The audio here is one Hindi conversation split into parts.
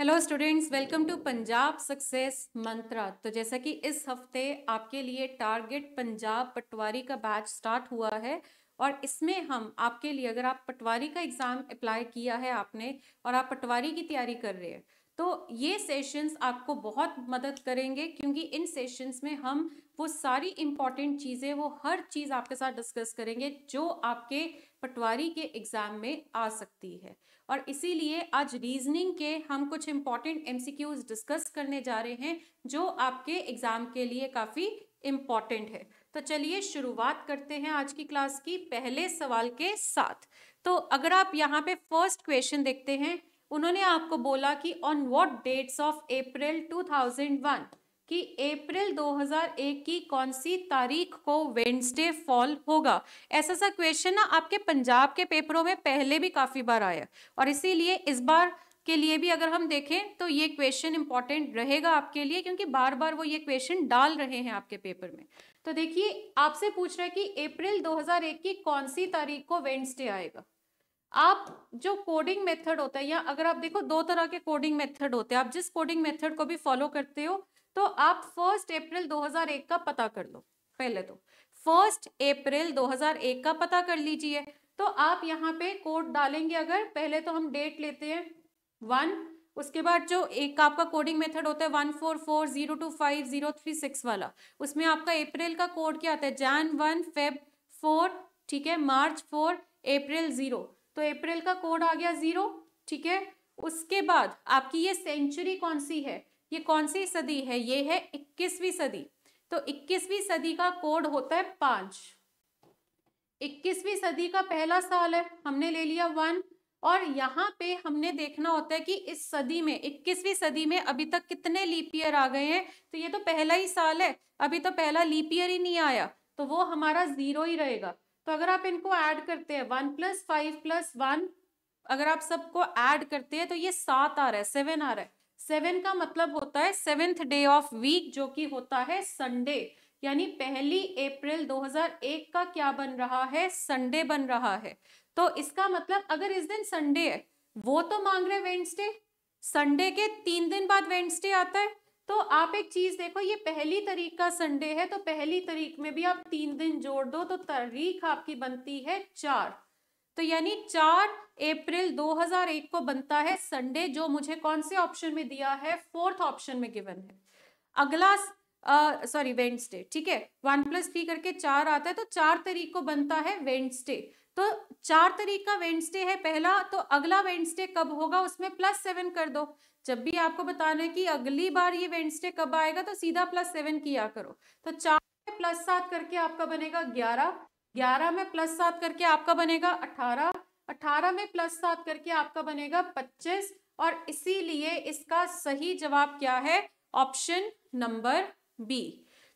Hello students welcome to Punjab Success Mantra तो जैसा कि इस हफ्ते आपके लिए टारगेट पंजाब पटवारी का बैच स्टार्ट हुआ है और इसमें हम आपके लिए अगर आप पटवारी का एग्ज़ाम अप्लाई किया है आपने और आप पटवारी की तैयारी कर रहे हैं तो ये सेशंस आपको बहुत मदद करेंगे क्योंकि इन सेशंस में हम वो सारी इम्पॉर्टेंट चीज़ें वो हर चीज़ आपके साथ डिस्कस करेंगे जो आपके पटवारी के एग्ज़ाम में आ सकती है और इसीलिए आज रीजनिंग के हम कुछ इम्पॉर्टेंट एमसीक्यूज डिस्कस करने जा रहे हैं जो आपके एग्ज़ाम के लिए काफ़ी इम्पॉर्टेंट है तो चलिए शुरुआत करते हैं आज की क्लास की पहले सवाल के साथ तो अगर आप यहाँ पे फर्स्ट क्वेश्चन देखते हैं उन्होंने आपको बोला कि on what dates of April to कि अप्रैल 2001 की कौन सी तारीख को वेंसडे फॉल होगा ऐसा सा क्वेश्चन ना आपके पंजाब के पेपरों में पहले भी काफ़ी बार आया और इसीलिए इस बार के लिए भी अगर हम देखें तो ये क्वेश्चन इंपॉर्टेंट रहेगा आपके लिए क्योंकि बार बार वो ये क्वेश्चन डाल रहे हैं आपके पेपर में तो देखिए आपसे पूछ रहा है कि अप्रैल 2001 की कौन सी तारीख को वेंसडे आएगा आप जो कोडिंग मेथड होता है या अगर आप देखो दो तरह के कोडिंग मेथड होते हैं आप जिस कोडिंग मेथड को भी फॉलो करते हो तो आप फर्स्ट अप्रैल 2001 का पता कर लो पहले तो फर्स्ट अप्रैल 2001 का पता कर लीजिए तो आप यहाँ पे कोड डालेंगे अगर पहले तो हम डेट लेते हैं वन उसके बाद जो एक आपका कोडिंग मेथड होता है one four four zero two five zero three six वाला उसमें आपका अप्रैल का कोड क्या आता है जैन वन फेब फोर ठीक है मार्च फोर अप्रैल ज़ीरो तो अप्रैल का कोड आ गया ज़ीरो ठीक है उसके बाद आपकी ये सेंचुरी कौन सी है ये कौन सी सदी है ये है इक्कीसवीं सदी तो इक्कीसवीं सदी का कोड होता है पांच इक्कीसवीं सदी का पहला साल है हमने ले लिया वन और यहाँ पे हमने देखना होता है कि इस सदी में इक्कीसवीं सदी में अभी तक कितने लीपियर आ गए हैं तो ये तो पहला ही साल है अभी तो पहला लीपियर ही नहीं आया तो वो हमारा जीरो ही रहेगा तो अगर आप इनको ऐड करते हैं one plus five plus one अगर आप सबको ऐड करते हैं तो ये सात आ रहा है सेवन आ रहा है सेवन का मतलब होता है सेवेंथ डे ऑफ वीक जो कि होता है संडे यानी पहली अप्रैल 2001 का क्या बन रहा है संडे बन रहा है तो इसका मतलब अगर इस दिन संडे है वो तो मांग रहे वेंसडे संडे के तीन दिन बाद वेंसडे आता है तो आप एक चीज देखो ये पहली तारीख का संडे है तो पहली तारीख में भी आप तीन दिन जोड़ दो तो तारीख आपकी बनती है चार तो यानी चार अप्रैल 2001 को बनता है संडे जो मुझे कौन से ऑप्शन में दिया है फोर्थ ऑप्शन में गिवन है अगला सॉरी वेंसडे ठीक है वन प्लस थ्री करके चार आता है तो चार तारीख को बनता है वेंसडे तो चार तारीख का वेंसडे है पहला तो अगला वेंसडे कब होगा उसमें प्लस सेवन कर दो जब भी आपको बताना है कि अगली बार ये वेंसडे कब आएगा तो सीधा प्लस सेवन किया करो तो चार प्लस सात करके आपका बनेगा ग्यारह ग्यारह में प्लस सात करके आपका बनेगा अठारह अठारह में प्लस सात करके आपका बनेगा पच्चीस और इसीलिए इसका सही जवाब क्या है ऑप्शन नंबर बी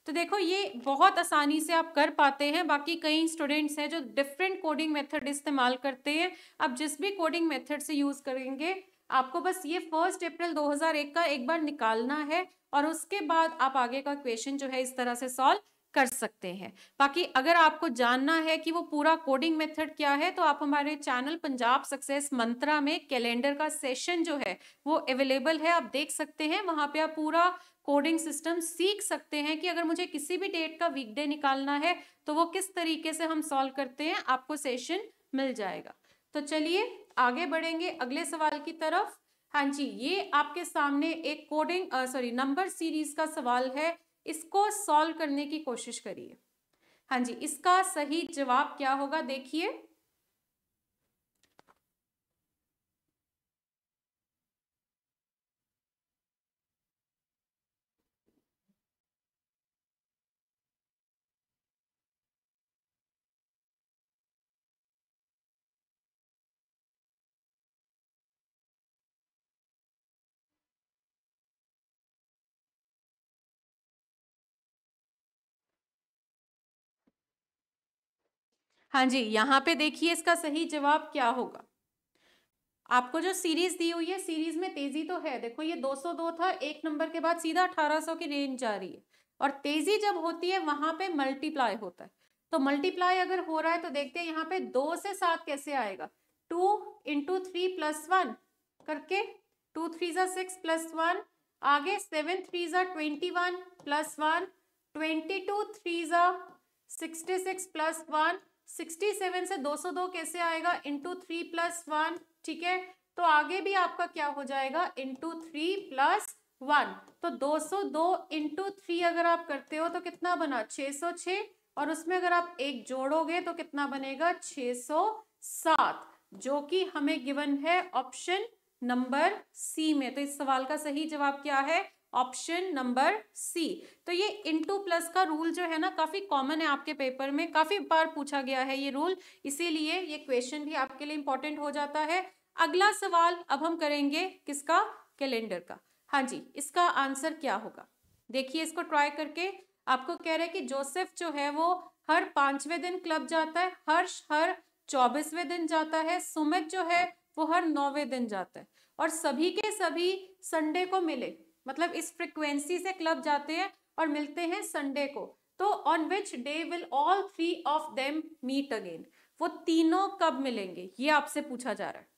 तो देखो ये बहुत आसानी से आप कर पाते हैं बाकी कई स्टूडेंट्स हैं जो डिफरेंट कोडिंग मेथड इस्तेमाल करते हैं आप जिस भी कोडिंग मेथड से यूज़ करेंगे आपको बस ये फर्स्ट अप्रैल 2001 का एक बार निकालना है और उसके बाद आप आगे का क्वेश्चन जो है इस तरह से सॉल्व कर सकते हैं बाकी अगर आपको जानना है कि वो पूरा कोडिंग मेथड क्या है तो आप हमारे चैनल पंजाब सक्सेस मंत्रा में कैलेंडर का सेशन जो है वो अवेलेबल है आप देख सकते हैं वहाँ पे आप पूरा कोडिंग सिस्टम सीख सकते हैं कि अगर मुझे किसी भी डेट का वीकडे निकालना है तो वो किस तरीके से हम सॉल्व करते हैं आपको सेशन मिल जाएगा तो चलिए आगे बढ़ेंगे अगले सवाल की तरफ हाँ जी ये आपके सामने एक कोडिंग सॉरी नंबर सीरीज का सवाल है इसको सॉल्व करने की कोशिश करिए हाँ जी इसका सही जवाब क्या होगा देखिए हाँ जी यहाँ पे देखिए इसका सही जवाब क्या होगा आपको जो सीरीज दी हुई है सीरीज में तेजी तो है देखो ये 202 था एक नंबर के बाद सीधा 1800 की रेंज जा रही है और तेजी जब होती है वहां पे मल्टीप्लाई होता है तो मल्टीप्लाई अगर हो रहा है तो देखते हैं यहाँ पे दो से सात कैसे आएगा two into three plus one करके टू थ्री ज़ा सिक्स प्लस वन आगे सेवन थ्री ज़ा twenty one plus one twenty two three ज़ा sixty six plus one sixty seven से दो सौ दो कैसे आएगा इंटू थ्री प्लस वन ठीक है तो आगे भी आपका क्या हो जाएगा इंटू थ्री प्लस वन तो दो सौ दो इंटू थ्री अगर आप करते हो तो कितना बना छ सौ छ और उसमें अगर आप एक जोड़ोगे तो कितना बनेगा छः सौ सात जो कि हमें गिवन है ऑप्शन नंबर सी में तो इस सवाल का सही जवाब क्या है ऑप्शन नंबर सी तो ये इनटू प्लस का रूल जो है ना काफ़ी कॉमन है आपके पेपर में काफ़ी बार पूछा गया है ये रूल इसीलिए ये क्वेश्चन भी आपके लिए इंपॉर्टेंट हो जाता है अगला सवाल अब हम करेंगे किसका कैलेंडर का हाँ जी इसका आंसर क्या होगा देखिए इसको ट्राई करके आपको कह रहे हैं कि जोसेफ जो है वो हर पांचवें दिन क्लब जाता है हर्ष हर चौबीसवें दिन जाता है सुमित जो है वो हर नौवे दिन जाता है और सभी के सभी संडे को मिले मतलब इस फ्रिक्वेंसी से क्लब जाते हैं और मिलते हैं संडे को तो on which day will all three of them meet again वो तीनों कब मिलेंगे ये आपसे पूछा जा रहा है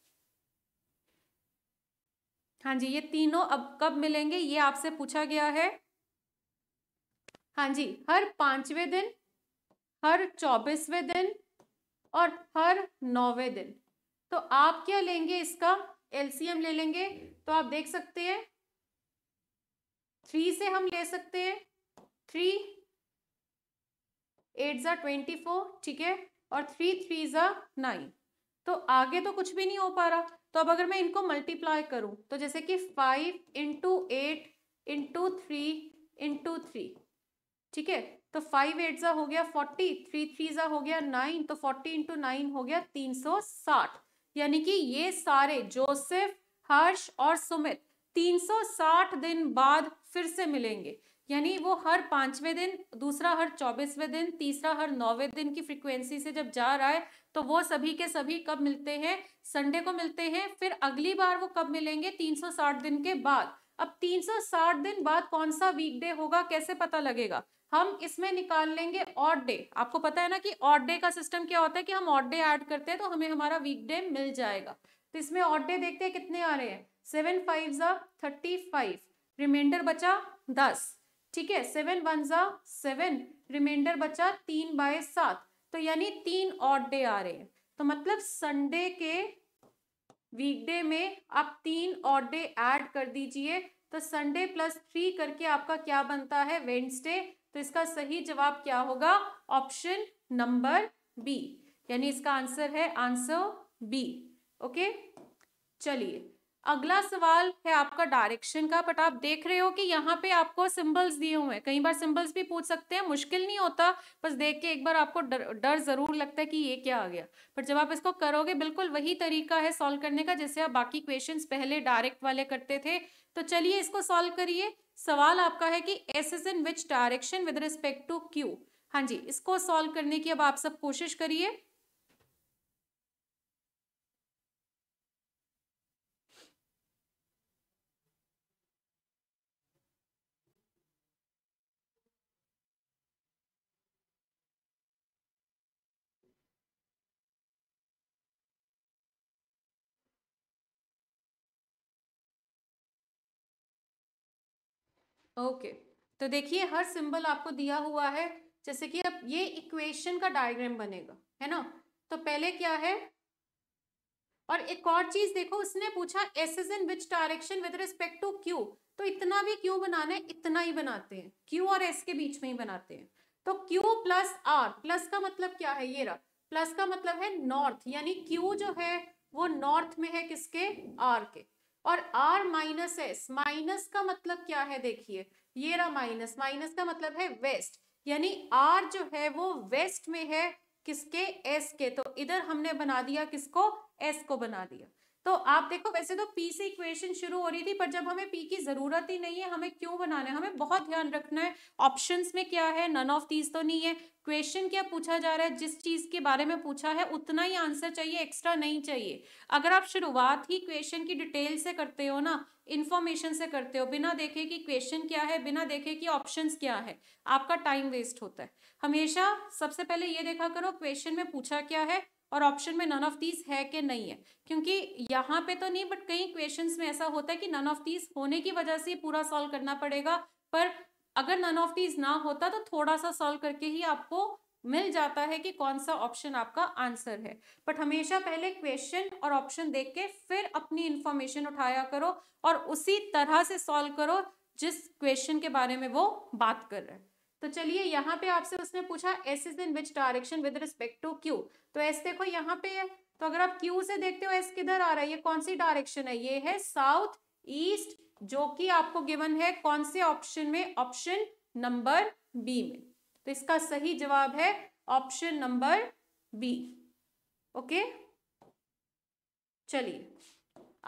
हाँ जी ये तीनों अब कब मिलेंगे ये आपसे पूछा गया है हाँ जी हर पांचवें दिन हर चौबीसवें दिन और हर नौवे दिन तो आप क्या लेंगे इसका एलसीएम ले लेंगे तो आप देख सकते हैं थ्री से हम ले सकते हैं थ्री एट ज़ा ट्वेंटी फोर ठीक है और थ्री थ्री ज़ा नाइन तो आगे तो कुछ भी नहीं हो पा रहा तो अब अगर मैं इनको मल्टीप्लाई करूं तो जैसे कि five into eight into three into three ठीक है तो फाइव एट ज़ा हो गया फोर्टी थ्री थ्री ज़ा हो गया नाइन तो फोर्टी इंटू नाइन हो गया तीन सौ साठ यानी कि ये सारे जोसेफ हर्ष और सुमित तीन सौ साठ दिन बाद फिर से मिलेंगे यानी वो हर पाँचवें दिन दूसरा हर चौबीसवें दिन तीसरा हर नौवें दिन की फ्रिक्वेंसी से जब जा रहा है तो वो सभी के सभी कब मिलते हैं संडे को मिलते हैं फिर अगली बार वो कब मिलेंगे 360 दिन के बाद अब 360 दिन बाद कौन सा वीकडे होगा कैसे पता लगेगा हम इसमें निकाल लेंगे ऑड डे आपको पता है ना कि ऑड डे का सिस्टम क्या होता है कि हम ऑड डे ऐड करते हैं तो हमें हमारा वीकडे मिल जाएगा तो इसमें ऑड डे देखते हैं कितने आ रहे हैं सेवन फाइव ज़ा थर्टी फाइव रिमाइंडर बचा दस ठीक है सेवन वन जा सेवन रिमाइंडर बचा तीन बाय सात तो यानी तीन ऑड डे आ रहे हैं तो मतलब संडे के वीकडे में आप तीन ऑड डे ऐड कर दीजिए तो संडे प्लस थ्री करके आपका क्या बनता है वेंसडे तो इसका सही जवाब क्या होगा ऑप्शन नंबर बी यानी इसका आंसर है आंसर बी ओके चलिए अगला सवाल है आपका डायरेक्शन का बट आप देख रहे हो कि यहाँ पे आपको सिंबल्स दिए हुए हैं कई बार सिंबल्स भी पूछ सकते हैं मुश्किल नहीं होता बस देख के एक बार आपको डर, डर ज़रूर लगता है कि ये क्या आ गया बट जब आप इसको करोगे बिल्कुल वही तरीका है सॉल्व करने का जैसे आप बाकी क्वेश्चन पहले डायरेक्ट वाले करते थे तो चलिए इसको सॉल्व करिए सवाल आपका है कि S is in which direction with respect to Q हाँ जी इसको सॉल्व करने की अब आप सब कोशिश करिए ओके तो देखिए हर सिंबल आपको दिया हुआ है जैसे कि अब ये इक्वेशन का डायग्राम बनेगा है ना तो पहले क्या है और एक और चीज देखो उसने पूछा S is in which direction with respect to Q तो इतना भी क्यू बनाना है इतना ही बनाते हैं क्यू और एस के बीच में ही बनाते हैं तो क्यू प्लस आर प्लस का मतलब क्या है ये रहा प्लस का मतलब है नॉर्थ यानी क्यू जो है वो नॉर्थ में है किसके आर के और आर माइनस एस माइनस का मतलब क्या है देखिए ये रहा माइनस माइनस का मतलब है वेस्ट यानी आर जो है वो वेस्ट में है किसके एस के तो इधर हमने बना दिया किसको एस को बना दिया तो आप देखो वैसे तो पी से इक्वेशन शुरू हो रही थी पर जब हमें पी की जरूरत ही नहीं है हमें क्यों बनाना है हमें बहुत ध्यान रखना है ऑप्शंस में क्या है नन ऑफ दीज तो नहीं है क्वेश्चन क्या पूछा जा रहा है जिस चीज के बारे में पूछा है उतना ही आंसर चाहिए एक्स्ट्रा नहीं चाहिए अगर आप शुरुआत ही क्वेश्चन की डिटेल से करते हो ना इन्फॉर्मेशन से करते हो बिना देखे कि क्वेश्चन क्या है बिना देखे कि ऑप्शंस क्या है आपका टाइम वेस्ट होता है हमेशा सबसे पहले ये देखा करो क्वेश्चन में पूछा क्या है और ऑप्शन में नन ऑफ दीज है कि नहीं है क्योंकि यहाँ पे तो नहीं बट कई क्वेश्चंस में ऐसा होता है कि नन ऑफ दीज होने की वजह से पूरा सॉल्व करना पड़ेगा पर अगर नन ऑफ दीज ना होता तो थोड़ा सा सॉल्व करके ही आपको मिल जाता है कि कौन सा ऑप्शन आपका आंसर है बट हमेशा पहले क्वेश्चन और ऑप्शन देख के फिर अपनी इंफॉर्मेशन उठाया करो और उसी तरह से सॉल्व करो जिस क्वेश्चन के बारे में वो बात कर रहे हैं तो चलिए यहाँ पे आपसे उसने पूछा S is in which direction with respect to Q तो एस देखो यहाँ पे है तो अगर आप क्यू से देखते हो एस किधर आ रहा है ये कौन सी डायरेक्शन है ये है साउथ ईस्ट जो कि आपको गिवन है कौन से ऑप्शन में ऑप्शन नंबर बी में तो इसका सही जवाब है ऑप्शन नंबर बी ओके चलिए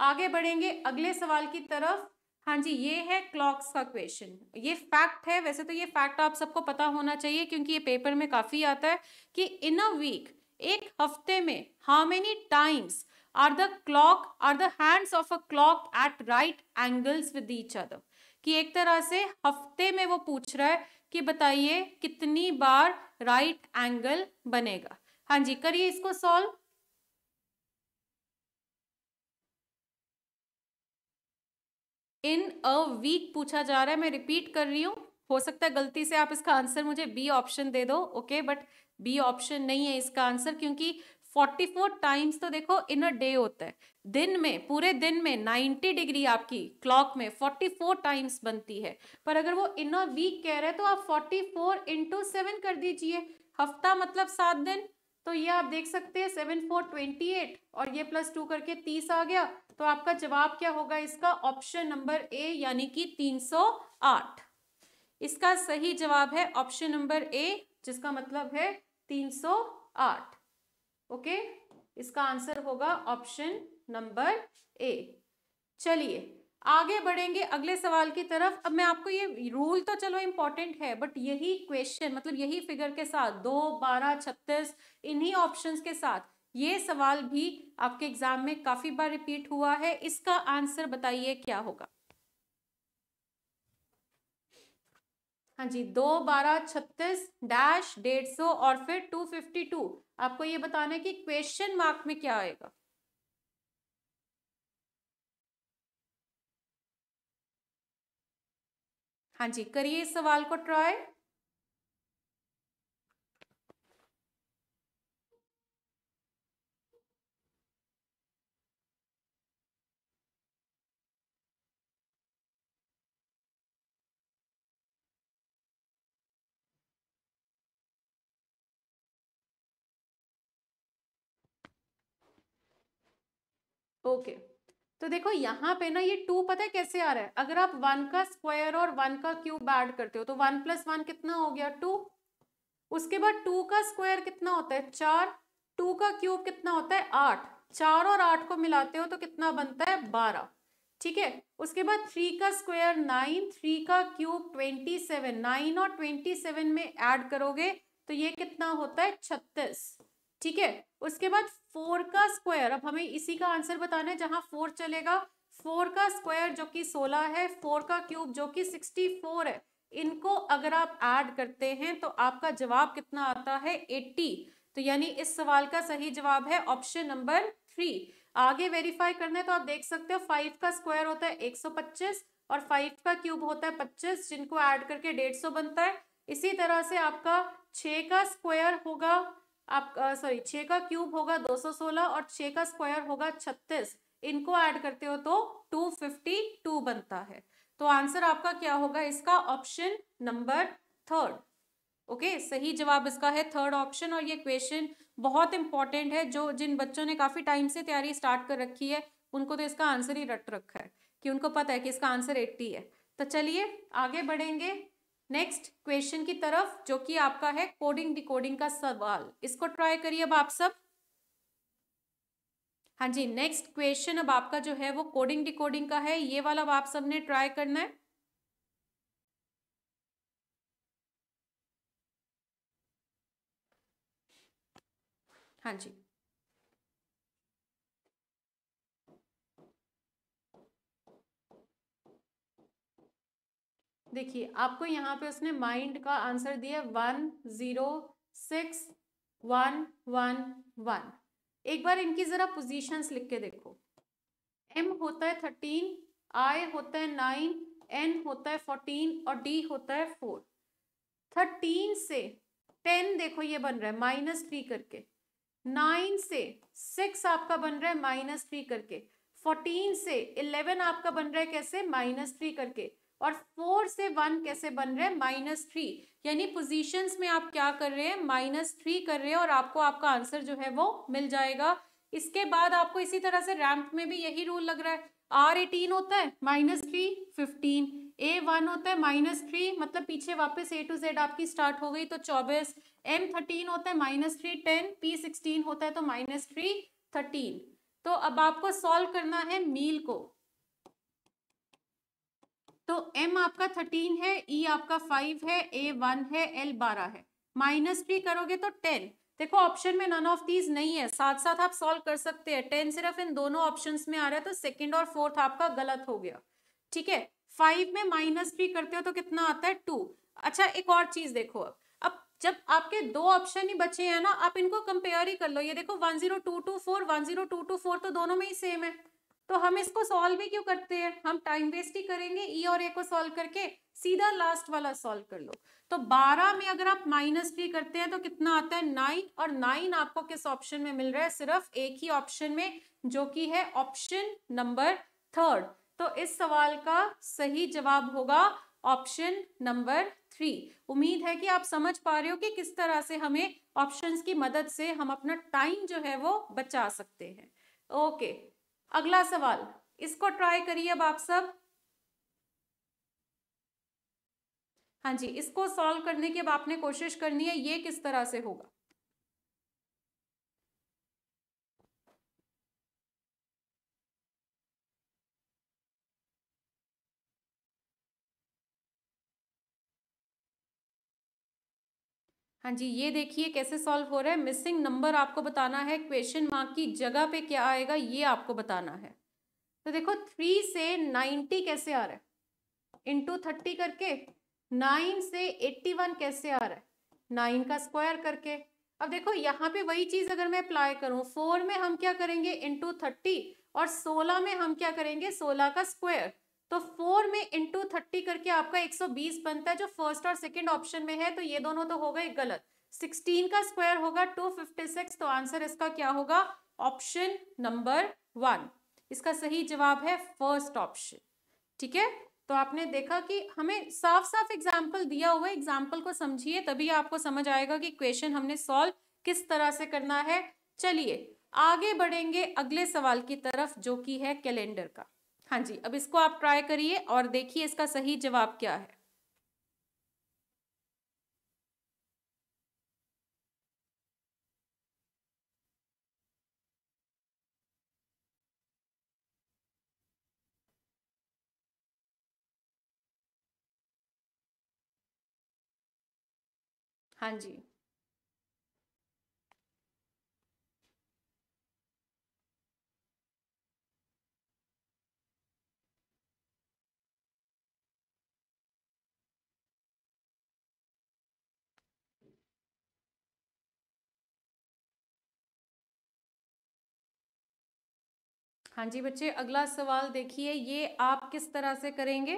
आगे बढ़ेंगे अगले सवाल की तरफ हाँ जी ये है क्लॉक्स का क्वेश्चन ये फैक्ट है वैसे तो ये फैक्ट आप सबको पता होना चाहिए क्योंकि ये पेपर में काफ़ी आता है कि इन अ वीक एक हफ्ते में how many times are the clock are the hands of a clock at right angles with each other कि एक तरह से हफ्ते में वो पूछ रहा है कि बताइए कितनी बार राइट right एंगल बनेगा हाँ जी करिए इसको सॉल्व इन अ वीक पूछा जा रहा है मैं रिपीट कर रही हूँ हो सकता है गलती से आप इसका आंसर मुझे बी ऑप्शन दे दो ओके बट बी ऑप्शन नहीं है इसका आंसर क्योंकि 44 टाइम्स तो देखो इन अ डे होता है दिन में पूरे दिन में 90 डिग्री आपकी क्लॉक में 44 टाइम्स बनती है पर अगर वो इन अ वीक कह रहे हैं तो आप 44 फोर इंटू सेवन कर दीजिए हफ्ता मतलब सात दिन तो ये आप देख सकते हैं सेवन फोर ट्वेंटी एट और ये प्लस टू करके तीस आ गया तो आपका जवाब क्या होगा इसका ऑप्शन नंबर ए यानी कि तीन सौ आठ इसका सही जवाब है ऑप्शन नंबर ए जिसका मतलब है तीन सौ आठ ओके इसका आंसर होगा ऑप्शन नंबर ए चलिए आगे बढ़ेंगे अगले सवाल की तरफ अब मैं आपको ये रूल तो चलो इम्पॉर्टेंट है बट यही क्वेश्चन मतलब यही फिगर के साथ दो बारह छत्तीस इन्हीं ऑप्शंस के साथ ये सवाल भी आपके एग्जाम में काफी बार रिपीट हुआ है इसका आंसर बताइए क्या होगा हाँ जी दो बारह छत्तीस डैश डेढ़ सौ और फिर टू फिफ्टी टू आपको ये बताना है कि क्वेश्चन मार्क में क्या आएगा हाँ जी करिए इस सवाल को ओके Okay. तो देखो यहाँ पे ना ये टू पता है कैसे आ रहा है अगर आप वन का स्क्वायर और वन का क्यूब ऐड करते हो तो वन प्लस वन कितना हो गया टू उसके बाद टू का स्क्वायर कितना होता है चार टू का क्यूब कितना होता है आठ चार और आठ को मिलाते हो तो कितना बनता है बारह ठीक है उसके बाद थ्री का स्क्वायर नाइन थ्री का क्यूब ट्वेंटी सेवन नाइन और ट्वेंटी सेवन में ऐड करोगे तो ये कितना होता है छत्तीस ठीक है उसके बाद फोर का स्क्वायर अब हमें इसी का आंसर बताना है जहाँ फोर चलेगा फोर का स्क्वायर जो कि सोलह है फोर का क्यूब जो कि सिक्सटी फोर है इनको अगर आप ऐड करते हैं तो आपका जवाब कितना आता है एट्टी तो यानी इस सवाल का सही जवाब है ऑप्शन नंबर थ्री आगे वेरीफाई करना है तो आप देख सकते हो फाइव का स्क्वायर होता है एक सौ पच्चीस और फाइव का क्यूब होता है पच्चीस जिनको ऐड करके डेढ़ सौ बनता है इसी तरह से आपका छः का स्क्वायर होगा आप सॉरी छः का क्यूब होगा 216 और छ का स्क्वायर होगा 36 इनको ऐड करते हो तो 252 बनता है तो आंसर आपका क्या होगा इसका ऑप्शन नंबर थर्ड ओके सही जवाब इसका है थर्ड ऑप्शन और ये क्वेश्चन बहुत इंपॉर्टेंट है जो जिन बच्चों ने काफ़ी टाइम से तैयारी स्टार्ट कर रखी है उनको तो इसका आंसर ही रट रखा है कि उनको पता है कि इसका आंसर एट्टी है तो चलिए आगे बढ़ेंगे नेक्स्ट क्वेश्चन की तरफ जो कि आपका है कोडिंग डिकोडिंग का सवाल इसको ट्राई करिए अब आप सब हाँ जी नेक्स्ट क्वेश्चन अब आपका जो है वो कोडिंग डिकोडिंग का है ये वाला अब आप सबने ट्राई करना है हाँ जी देखिए आपको यहाँ पे उसने माइंड का आंसर दिया one zero six one one one एक बार इनकी ज़रा पोजीशंस लिख के देखो एम होता है थर्टीन आई होता है नाइन एन होता है फोर्टीन और डी होता है फोर थर्टीन से टेन देखो ये बन रहा है माइनस थ्री करके नाइन से सिक्स आपका बन रहा है माइनस थ्री करके फोर्टीन से इलेवन आपका बन रहा है कैसे माइनस थ्री करके और फोर से वन कैसे बन रहे हैं माइनस थ्री यानी पोजीशंस में आप क्या कर रहे हैं माइनस थ्री कर रहे हैं और आपको आपका आंसर जो है वो मिल जाएगा इसके बाद आपको इसी तरह से रैंप में भी यही रूल लग रहा है आर एटीन होता है minus three fifteen A one होता है माइनस थ्री मतलब पीछे वापस ए टू जेड आपकी स्टार्ट हो गई तो चौबीस एम थर्टीन होता है minus three ten P sixteen होता है तो माइनस थ्री थर्टीन तो अब आपको सॉल्व करना है मील को तो m आपका थर्टीन है e आपका फाइव है a वन है l बारह है माइनस भी करोगे तो टेन देखो ऑप्शन में नन ऑफ दीज नहीं है साथ साथ आप सॉल्व कर सकते हैं टेन सिर्फ इन दोनों ऑप्शन में आ रहा है तो सेकेंड और फोर्थ आपका गलत हो गया ठीक है फाइव में माइनस भी करते हो तो कितना आता है टू अच्छा एक और चीज देखो अब अब जब आपके दो ऑप्शन ही बचे हैं ना आप इनको कंपेयर ही कर लो ये देखो one zero two two four one zero two two four तो दोनों में ही सेम है तो हम इसको सॉल्व भी क्यों करते हैं हम टाइम वेस्ट ही करेंगे ई e और ए को सॉल्व करके सीधा लास्ट वाला सॉल्व कर लो तो 12 में अगर आप माइनस थ्री करते हैं तो कितना आता है नाइन और नाइन आपको किस ऑप्शन में मिल रहा है सिर्फ एक ही ऑप्शन में जो कि है ऑप्शन नंबर थर्ड तो इस सवाल का सही जवाब होगा ऑप्शन नंबर थ्री उम्मीद है कि आप समझ पा रहे हो कि किस तरह से हमें ऑप्शंस की मदद से हम अपना टाइम जो है वो बचा सकते हैं ओके अगला सवाल इसको ट्राई करिए अब आप सब हाँ जी इसको सॉल्व करने की अब आपने कोशिश करनी है ये किस तरह से होगा हाँ जी ये देखिए कैसे सॉल्व हो रहा है मिसिंग नंबर आपको बताना है क्वेश्चन मार्क की जगह पे क्या आएगा ये आपको बताना है तो देखो थ्री से नाइन्टी कैसे आ रहा है इंटू थर्टी करके नाइन से एट्टी वन कैसे आ रहा है नाइन का स्क्वायर करके अब देखो यहाँ पे वही चीज़ अगर मैं अप्लाई करूँ फोर में हम क्या करेंगे इंटू थर्टी और सोलह में हम क्या करेंगे सोलह का स्क्वायर तो फोर में इंटू थर्टी करके आपका एक सौ बीस बनता है जो फर्स्ट और सेकेंड ऑप्शन में है तो ये दोनों तो हो गए गलत सिक्सटीन का स्क्वायर होगा टू फिफ्टी सिक्स तो आंसर इसका क्या होगा ऑप्शन नंबर वन इसका सही जवाब है फर्स्ट ऑप्शन ठीक है तो आपने देखा कि हमें साफ साफ एग्जाम्पल दिया हुआ एग्जाम्पल को समझिए तभी आपको समझ आएगा कि क्वेश्चन हमने सॉल्व किस तरह से करना है चलिए आगे बढ़ेंगे अगले सवाल की तरफ जो कि है कैलेंडर का हाँ जी अब इसको आप ट्राई करिए और देखिए इसका सही जवाब क्या है हाँ जी हाँ जी बच्चे अगला सवाल देखिए ये आप किस तरह से करेंगे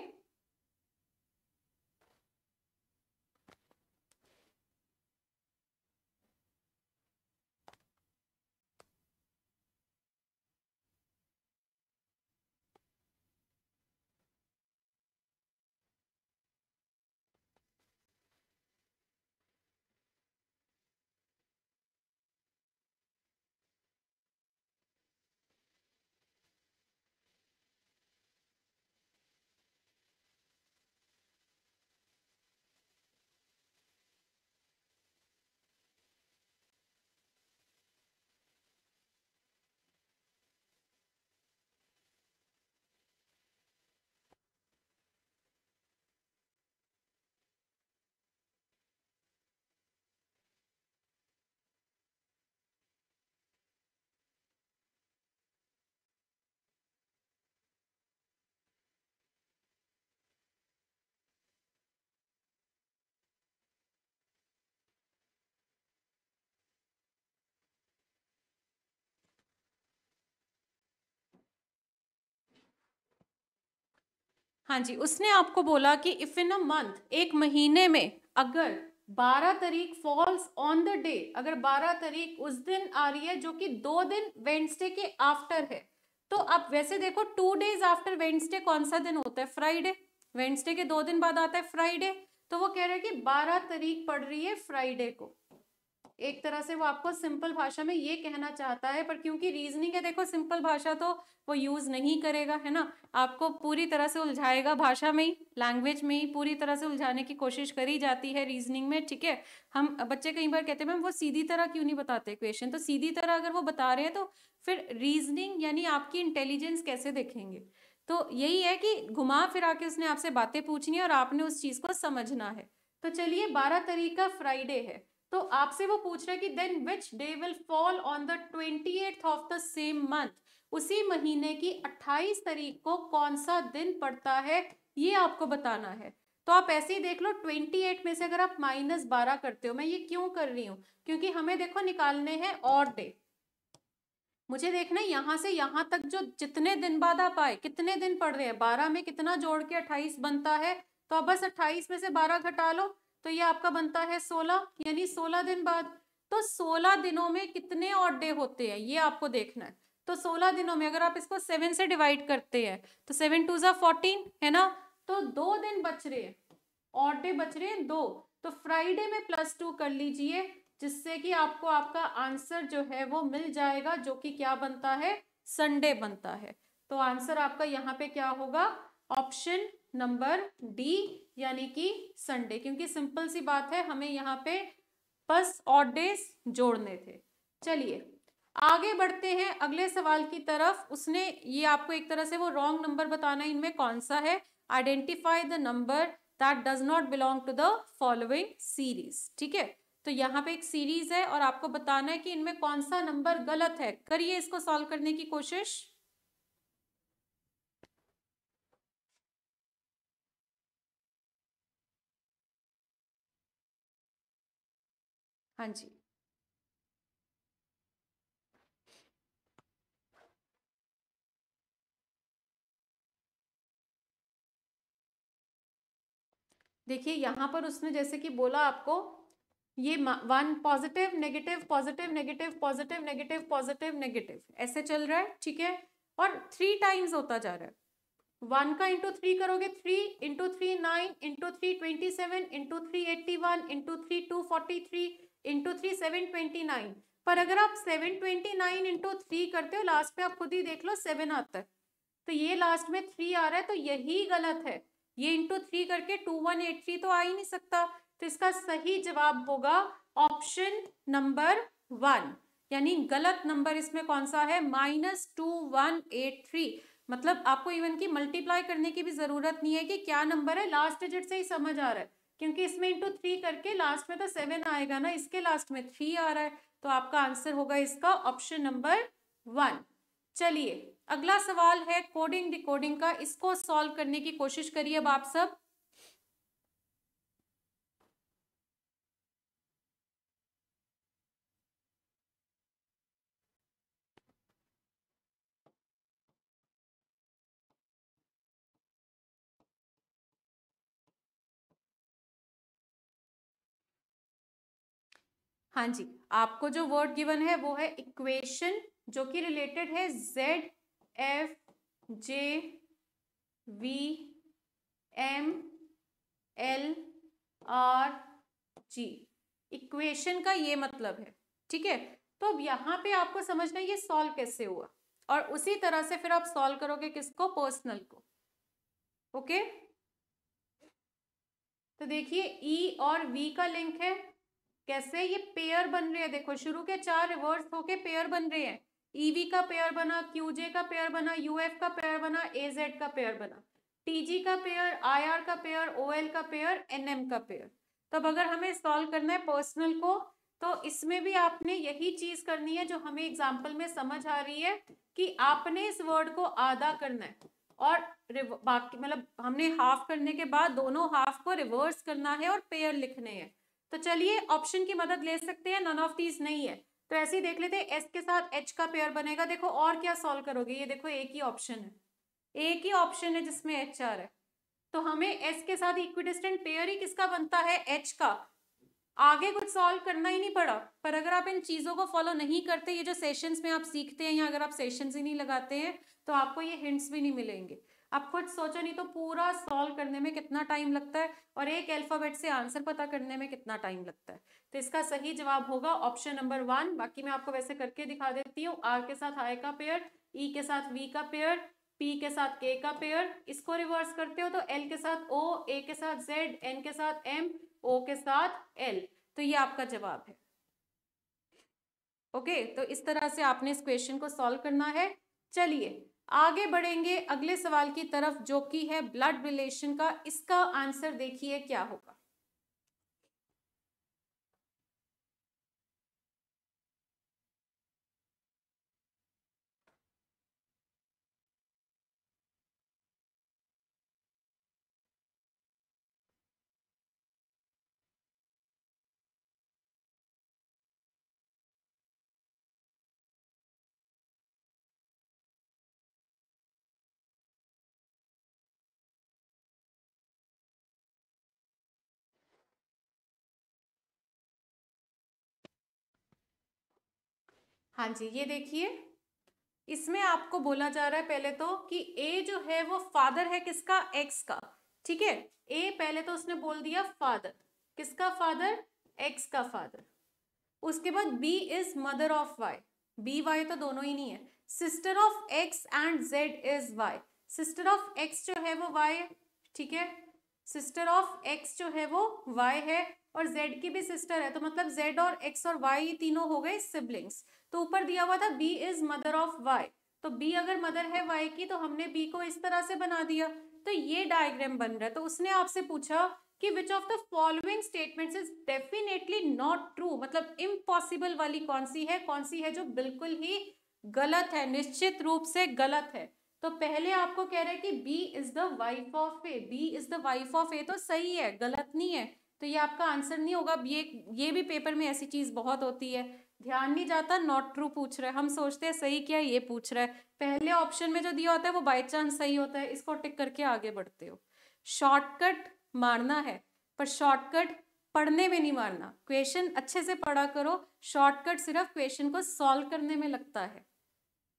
हाँ जी उसने आपको बोला कि इफ इन अ मंथ एक महीने में अगर 12 तारीख फॉल्स ऑन द डे अगर 12 तारीख उस दिन आ रही है जो कि दो दिन वेंसडे के आफ्टर है तो आप वैसे देखो टू डेज आफ्टर वेंसडे कौन सा दिन होता है फ्राइडे वेंसडे के दो दिन बाद आता है फ्राइडे तो वो कह रहे हैं कि 12 तारीख पड़ रही है फ्राइडे को एक तरह से वो आपको सिंपल भाषा में ये कहना चाहता है पर क्योंकि रीजनिंग है देखो सिंपल भाषा तो वो यूज़ नहीं करेगा है ना आपको पूरी तरह से उलझाएगा भाषा में ही लैंग्वेज में ही पूरी तरह से उलझाने की कोशिश करी जाती है रीजनिंग में ठीक है हम बच्चे कई बार कहते हैं मैम वो सीधी तरह क्यों नहीं बताते क्वेश्चन तो सीधी तरह अगर वो बता रहे हैं तो फिर रीजनिंग यानी आपकी इंटेलिजेंस कैसे देखेंगे तो यही है कि घुमा फिरा के उसने आपसे बातें पूछनी है और आपने उस चीज़ को समझना है तो चलिए बारह तरीका का फ्राइडे है तो आपसे वो पूछ रहा है कि then which day will fall on the twenty eight of the same month उसी महीने की 28 तारीख को कौन सा दिन पड़ता है ये आपको बताना है तो आप ऐसे ही देख लो 28 में से अगर आप माइनस बारह करते हो मैं ये क्यों कर रही हूँ क्योंकि हमें देखो निकालने हैं और डे मुझे देखना है यहाँ से यहाँ तक जो जितने दिन बाद आप आए कितने दिन पड़ रहे हैं बारह में कितना जोड़ के अट्ठाईस बनता है तो आप बस अट्ठाईस में से बारह घटा लो तो ये आपका बनता है सोलह यानी सोलह दिन बाद तो सोलह दिनों में कितने और डे होते हैं ये आपको देखना है तो सोलह दिनों में अगर आप इसको सेवन से डिवाइड करते हैं तो सेवन टू ज़ा फोर्टीन है ना तो दो दिन बच रहे हैं और डे बच रहे हैं दो तो फ्राइडे में प्लस टू कर लीजिए जिससे कि आपको आपका आंसर जो है वो मिल जाएगा जो कि क्या बनता है संडे बनता है तो आंसर आपका यहाँ पे क्या होगा ऑप्शन नंबर डी यानी कि संडे क्योंकि सिंपल सी बात है हमें यहाँ पे बस और डेज जोड़ने थे चलिए आगे बढ़ते हैं अगले सवाल की तरफ उसने ये आपको एक तरह से वो रॉन्ग नंबर बताना है इनमें कौन सा है identify the number that does not belong to the following series ठीक है तो यहाँ पे एक सीरीज है और आपको बताना है कि इनमें कौन सा नंबर गलत है करिए इसको सॉल्व करने की कोशिश हाँ जी देखिए यहां पर उसने जैसे कि बोला आपको ये one positive negative positive negative positive negative positive negative ऐसे चल रहा है ठीक है और थ्री टाइम्स होता जा रहा है वन का इंटू थ्री करोगे three into three nine into three twenty seven into three eighty one into three two forty three into three seven twenty nine पर अगर आप seven twenty nine into three करते हो लास्ट में आप खुद ही देख लो सेवन आता है तो ये लास्ट में थ्री आ रहा है तो यही गलत है ये इंटू थ्री करके टू वन एट थ्री तो आ ही नहीं सकता तो इसका सही जवाब होगा ऑप्शन नंबर वन यानी गलत नंबर इसमें कौन सा है minus two one eight three मतलब आपको इवन की मल्टीप्लाई करने की भी जरूरत नहीं है कि क्या नंबर है लास्ट डिजिट से ही समझ आ रहा है क्योंकि इसमें इंटू थ्री करके लास्ट में तो सेवन आएगा ना इसके लास्ट में थ्री आ रहा है तो आपका आंसर होगा इसका ऑप्शन नंबर वन चलिए अगला सवाल है कोडिंग डिकोडिंग का इसको सॉल्व करने की कोशिश करिए अब आप सब हाँ जी आपको जो वर्ड गिवन है वो है इक्वेशन जो कि रिलेटेड है Z F J V M L R G equation का ये मतलब है ठीक है तो अब यहाँ पे आपको समझना ये सॉल्व कैसे हुआ और उसी तरह से फिर आप सॉल्व करोगे किसको पर्सनल को ओके तो देखिए ई e और वी का लिंक है कैसे ये पेयर बन रहे हैं देखो शुरू के चार रिवर्स होके पेयर बन रहे हैं ईवी e का पेयर बना क्यूजे का पेयर बना यूएफ का पेयर बना एजेड का पेयर बना टीजी का पेयर आईआर का पेयर ओएल का पेयर एनएम का पेयर तब अगर हमें सॉल्व करना है पर्सनल को तो इसमें भी आपने यही चीज करनी है जो हमें एग्जाम्पल में समझ आ रही है कि आपने इस वर्ड को आधा करना है और बाकी मतलब हमने हाफ करने के बाद दोनों हाफ को रिवर्स करना है और पेयर लिखने हैं तो चलिए ऑप्शन की मदद ले सकते हैं नन ऑफ दीज नहीं है तो ऐसे ही देख लेते हैं एस के साथ एच का पेयर बनेगा देखो और क्या सॉल्व करोगे ये देखो एक ही ऑप्शन है एक ही ऑप्शन है जिसमें एच आर है तो हमें एस के साथ इक्विडिस्टेंट पेयर ही किसका बनता है एच का आगे कुछ सॉल्व करना ही नहीं पड़ा पर अगर आप इन चीज़ों को फॉलो नहीं करते ये जो सेशंस में आप सीखते हैं या अगर आप सेशंस ही नहीं लगाते हैं तो आपको ये हिंट्स भी नहीं मिलेंगे आप खुद सोचो नहीं तो पूरा सॉल्व करने में कितना टाइम लगता है और एक अल्फ़ाबेट से आंसर पता करने में कितना टाइम लगता है तो इसका सही जवाब होगा ऑप्शन नंबर वन बाकी मैं आपको वैसे करके दिखा देती हूँ आर के साथ आई का पेयर ई e के साथ वी का पेयर पी के साथ के का पेयर इसको रिवर्स करते हो तो एल के साथ ओ ए के साथ जेड एन के साथ एम ओ के साथ एल तो ये आपका जवाब है ओके okay, तो इस तरह से आपने इस क्वेश्चन को सॉल्व करना है चलिए आगे बढ़ेंगे अगले सवाल की तरफ जो कि है ब्लड रिलेशन का इसका आंसर देखिए क्या होगा हाँ जी ये देखिए इसमें आपको बोला जा रहा है पहले तो कि ए जो है वो फादर है किसका एक्स का ठीक है ए पहले तो उसने बोल दिया फादर किसका फादर एक्स का फादर उसके बाद B is mother of Y B Y तो दोनों ही नहीं है sister of X and Z is Y sister of X जो है वो वाई ठीक है सिस्टर ऑफ एक्स जो है वो वाई है और जेड की भी सिस्टर है तो मतलब जेड और एक्स और वाई तीनों हो गए सिबलिंग्स तो ऊपर दिया हुआ था B is mother of Y तो बी अगर मदर है वाई की तो हमने बी को इस तरह से बना दिया तो ये डायग्राम बन रहा है तो उसने आपसे पूछा कि which of the following statements is definitely not true मतलब इम्पॉसिबल वाली कौन सी है कौन सी है जो बिल्कुल ही गलत है निश्चित रूप से गलत है तो पहले आपको कह रहे हैं कि B is the wife of A B is the wife of A तो सही है गलत नहीं है तो ये आपका आंसर नहीं होगा ये ये भी पेपर में ऐसी चीज बहुत होती है ध्यान नहीं जाता नॉट ट्रू पूछ रहा है हम सोचते हैं सही क्या ये पूछ रहा है पहले ऑप्शन में जो दिया होता है वो बाई चांस सही होता है इसको टिक करके आगे बढ़ते हो शॉर्टकट मारना है पर शॉर्टकट पढ़ने में नहीं मारना क्वेश्चन अच्छे से पढ़ा करो शॉर्टकट सिर्फ क्वेश्चन को सॉल्व करने में लगता है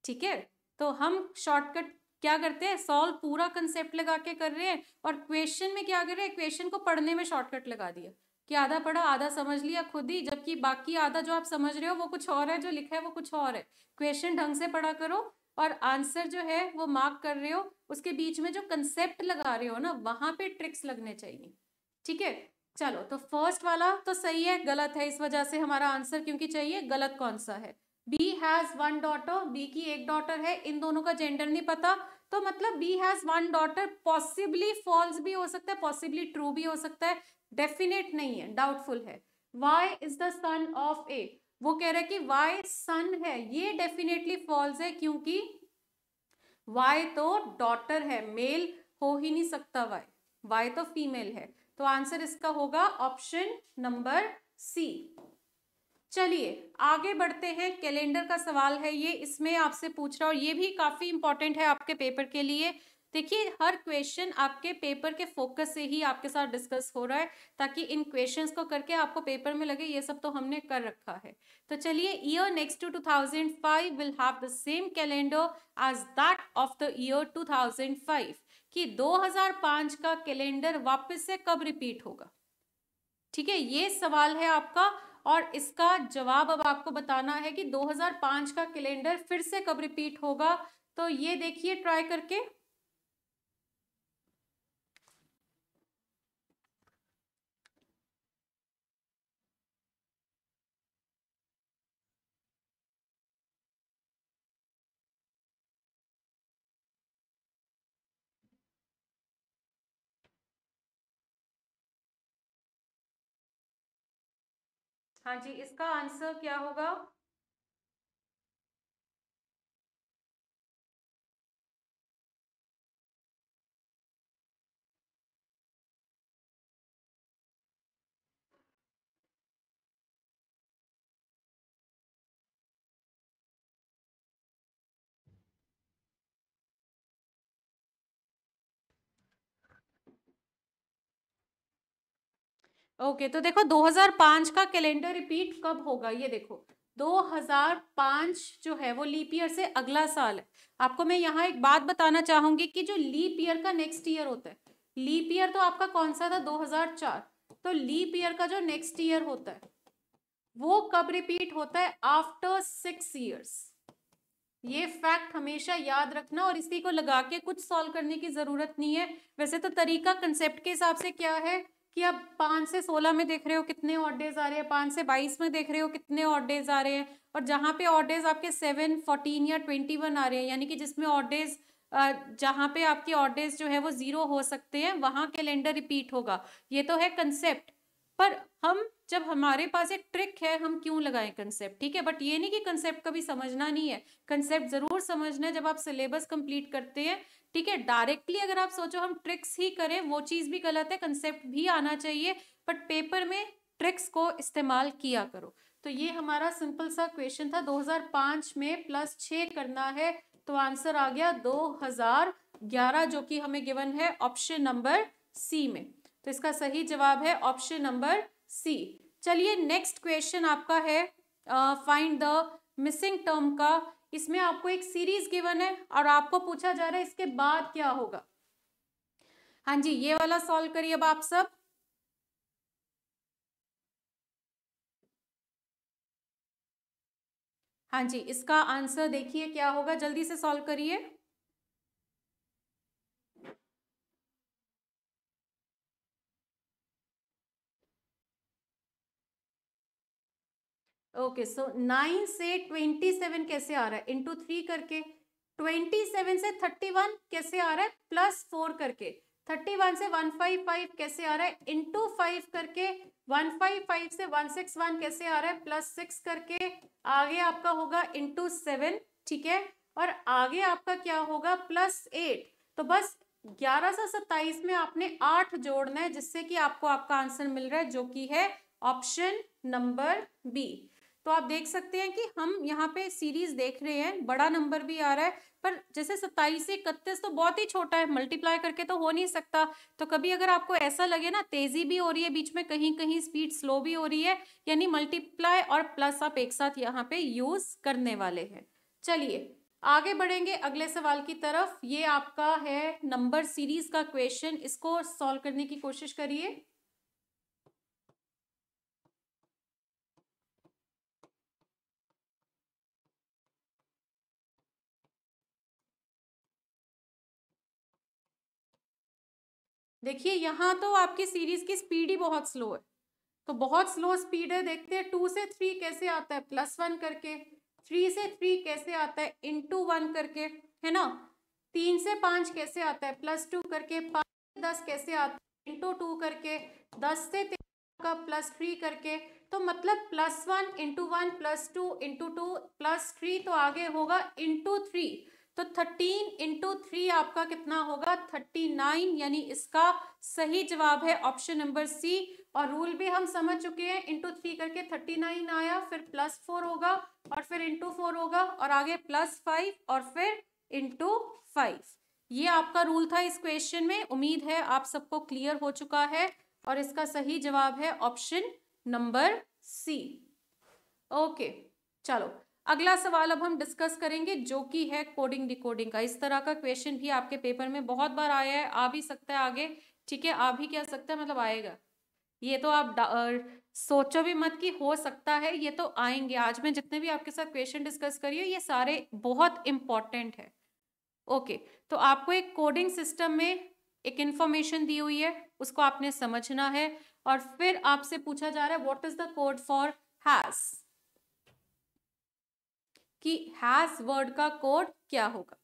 ठीक है तो हम शॉर्टकट क्या करते हैं सॉल्व पूरा कंसेप्ट लगा के कर रहे हैं और क्वेश्चन में क्या कर रहे हैं क्वेश्चन को पढ़ने में शॉर्टकट लगा दिया कि आधा पढ़ा आधा समझ लिया खुद ही जबकि बाकी आधा जो आप समझ रहे हो वो कुछ और है जो लिखा है वो कुछ और है क्वेश्चन ढंग से पढ़ा करो और आंसर जो है वो मार्क कर रहे हो उसके बीच में जो कंसेप्ट लगा रहे हो ना वहां पे ट्रिक्स लगने चाहिए ठीक है चलो तो फर्स्ट वाला तो सही है गलत है इस वजह से हमारा आंसर क्योंकि चाहिए गलत कौन सा है B has one daughter B की एक डॉटर है इन दोनों का जेंडर नहीं पता तो मतलब B has one daughter possibly false भी हो सकता है पॉसिबली ट्रू भी हो सकता है डेफिनेट नहीं है डाउटफुल है Y is the son of A वो कह रहा है कि वाई सन है ये डेफिनेटली फॉल्स है क्योंकि वाई तो डॉटर है मेल हो ही नहीं सकता वाई वाई तो फीमेल है तो आंसर इसका होगा ऑप्शन नंबर सी चलिए आगे बढ़ते हैं कैलेंडर का सवाल है ये इसमें आपसे पूछ रहा और ये भी काफ़ी इंपॉर्टेंट है आपके पेपर के लिए देखिए हर क्वेश्चन आपके पेपर के फोकस से ही आपके साथ डिस्कस हो रहा है ताकि इन क्वेश्चंस को करके आपको पेपर में लगे ये सब तो हमने कर रखा है तो चलिए year next two five will have the same calendar as that of the year two thousand five कि दो हजार पांच का कैलेंडर वापस से कब रिपीट होगा ठीक है ये सवाल है आपका और इसका जवाब अब आपको बताना है कि 2005 का कैलेंडर फिर से कब रिपीट होगा तो ये देखिए ट्राई करके हाँ जी इसका आंसर क्या होगा ओके तो देखो 2005 का कैलेंडर रिपीट कब होगा ये देखो 2005 जो है वो लीप ईयर से अगला साल है आपको मैं यहाँ एक बात बताना चाहूंगी कि जो लीप ईयर का नेक्स्ट ईयर होता है लीप ईयर तो आपका कौन सा था 2004 तो लीप ईयर का जो नेक्स्ट ईयर होता है वो कब रिपीट होता है आफ्टर सिक्स ईयर्स ये फैक्ट हमेशा याद रखना और इसी को लगा के कुछ सॉल्व करने की जरूरत नहीं है वैसे तो तरीका कंसेप्ट के हिसाब से क्या है कि आप पाँच से सोलह में देख रहे हो कितने ऑड डेज आ रहे हैं पाँच से बाईस में देख रहे हो कितने ऑड डेज आ रहे हैं और जहाँ पे ऑड डेज आपके सेवन फोर्टीन या ट्वेंटी वन आ रहे हैं यानी कि जिसमें ऑड डेज जहाँ पे आपके ऑड डेज जो है वो ज़ीरो हो सकते हैं वहाँ कैलेंडर रिपीट होगा ये तो है कंसेप्ट पर हम जब हमारे पास एक ट्रिक है हम क्यों लगाएं कंसेप्ट ठीक है बट ये नहीं कि कंसेप्ट कभी समझना नहीं है कंसेप्ट जरूर समझना है जब आप सिलेबस कंप्लीट करते हैं ठीक है डायरेक्टली अगर आप सोचो हम ट्रिक्स ही करें वो चीज़ भी गलत है कंसेप्ट भी आना चाहिए बट पेपर में ट्रिक्स को इस्तेमाल किया करो तो ये हमारा सिंपल सा क्वेश्चन था 2005 में प्लस छ करना है तो आंसर आ गया 2011 जो कि हमें गिवन है ऑप्शन नंबर सी में तो इसका सही जवाब है ऑप्शन नंबर सी चलिए नेक्स्ट क्वेश्चन आपका है फाइंड द मिसिंग टर्म का इसमें आपको एक सीरीज गिवन है और आपको पूछा जा रहा है इसके बाद क्या होगा हाँ जी ये वाला सॉल्व करिए अब आप सब हाँ जी इसका आंसर देखिए क्या होगा जल्दी से सॉल्व करिए ओके सो नाइन से ट्वेंटी सेवन कैसे आ रहा है इंटू थ्री करके ट्वेंटी सेवन से थर्टी वन कैसे आ रहा है प्लस फोर करके थर्टी वन से वन फाइव फाइव कैसे आ रहा है इंटू फाइव करके वन फाइव फाइव से वन सिक्स वन कैसे आ रहा है प्लस सिक्स करके आगे आपका होगा इंटू सेवन ठीक है और आगे आपका क्या होगा प्लस एट तो बस ग्यारह सौ सत्ताईस में आपने आठ जोड़ना है जिससे कि आपको आपका आंसर मिल रहा है जो कि है ऑप्शन नंबर बी तो आप देख सकते हैं कि हम यहाँ पे सीरीज देख रहे हैं बड़ा नंबर भी आ रहा है पर जैसे सत्ताईस से इकतीस तो बहुत ही छोटा है मल्टीप्लाई करके तो हो नहीं सकता तो कभी अगर आपको ऐसा लगे ना तेजी भी हो रही है बीच में कहीं कहीं स्पीड स्लो भी हो रही है यानी मल्टीप्लाई और प्लस आप एक साथ यहाँ पे यूज करने वाले हैं चलिए आगे बढ़ेंगे अगले सवाल की तरफ ये आपका है नंबर सीरीज का क्वेश्चन इसको सॉल्व करने की कोशिश करिए देखिए यहाँ तो आपकी सीरीज की स्पीड ही बहुत स्लो है तो बहुत स्लो स्पीड है देखते हैं टू से थ्री कैसे आता है प्लस वन करके थ्री से थ्री कैसे आता है इंटू वन करके है ना तीन से पाँच कैसे आता है प्लस टू करके पाँच से दस कैसे आता है इंटू टू करके दस से का प्लस थ्री करके तो मतलब plus one into one plus two into two plus three तो आगे होगा इंटू थ्री तो 13 इंटू थ्री आपका कितना होगा 39 यानी इसका सही जवाब है ऑप्शन नंबर सी और रूल भी हम समझ चुके हैं इंटू थ्री करके 39 आया फिर प्लस फोर होगा और फिर इंटू फोर होगा और आगे प्लस फाइव और फिर इंटू फाइव ये आपका रूल था इस क्वेश्चन में उम्मीद है आप सबको क्लियर हो चुका है और इसका सही जवाब है ऑप्शन नंबर सी ओके चलो अगला सवाल अब हम डिस्कस करेंगे जो कि है कोडिंग डिकोडिंग का इस तरह का क्वेश्चन भी आपके पेपर में बहुत बार आया है आ भी सकता है आगे ठीक है आ भी क्या सकता है मतलब आएगा ये तो आप सोचो भी मत कि हो सकता है ये तो आएंगे आज मैं जितने भी आपके साथ क्वेश्चन डिस्कस करी हूँ ये सारे बहुत इम्पॉर्टेंट है ओके तो आपको एक कोडिंग सिस्टम में एक इन्फॉर्मेशन दी हुई है उसको आपने समझना है और फिर आपसे पूछा जा रहा है what is the code for has कि हैज वर्ड का कोड क्या होगा